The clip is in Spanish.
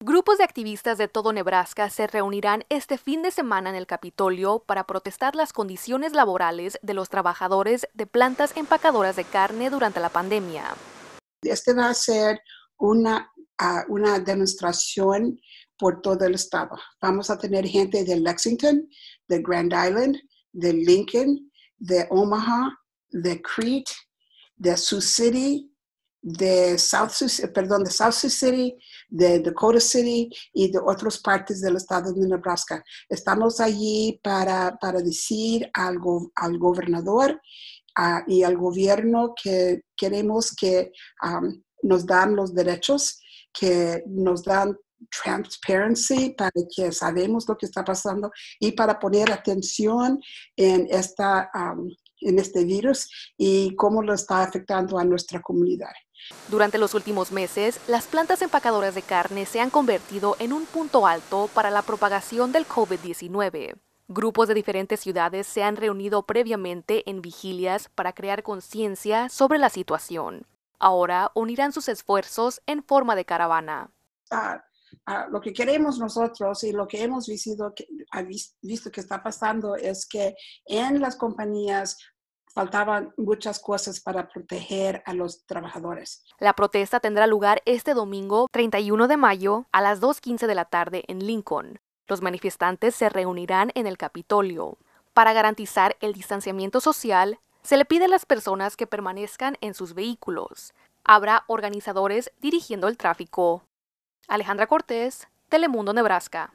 Grupos de activistas de todo Nebraska se reunirán este fin de semana en el Capitolio para protestar las condiciones laborales de los trabajadores de plantas empacadoras de carne durante la pandemia. Este va a ser una, ah, una demostración por todo el estado. Vamos a tener gente de Lexington, de Grand Island, de Lincoln, de Omaha, de Crete, de Sioux City, de South, perdón, de South Sioux City, de Dakota City y de otras partes del estado de Nebraska. Estamos allí para, para decir algo al gobernador ah, y al gobierno que queremos que nos dan los derechos, que nos dan transparency para que sabemos lo que está pasando y para poner atención en esta en este virus y cómo lo está afectando a nuestra comunidad. Durante los últimos meses, las plantas empacadoras de carne se han convertido en un punto alto para la propagación del COVID-19. Grupos de diferentes ciudades se han reunido previamente en vigilias para crear conciencia sobre la situación. Ahora unirán sus esfuerzos en forma de caravana. lo que queremos nosotros y lo que hemos visto que está pasando es que en las compañías faltaban muchas cosas para proteger a los trabajadores. La protesta tendrá lugar este domingo 31 de mayo a las 2.15 de la tarde en Lincoln. Los manifestantes se reunirán en el Capitolio. Para garantizar el distanciamiento social, se le pide a las personas que permanezcan en sus vehículos. Habrá organizadores dirigiendo el tráfico. Alejandra Cortés, Telemundo, Nebraska.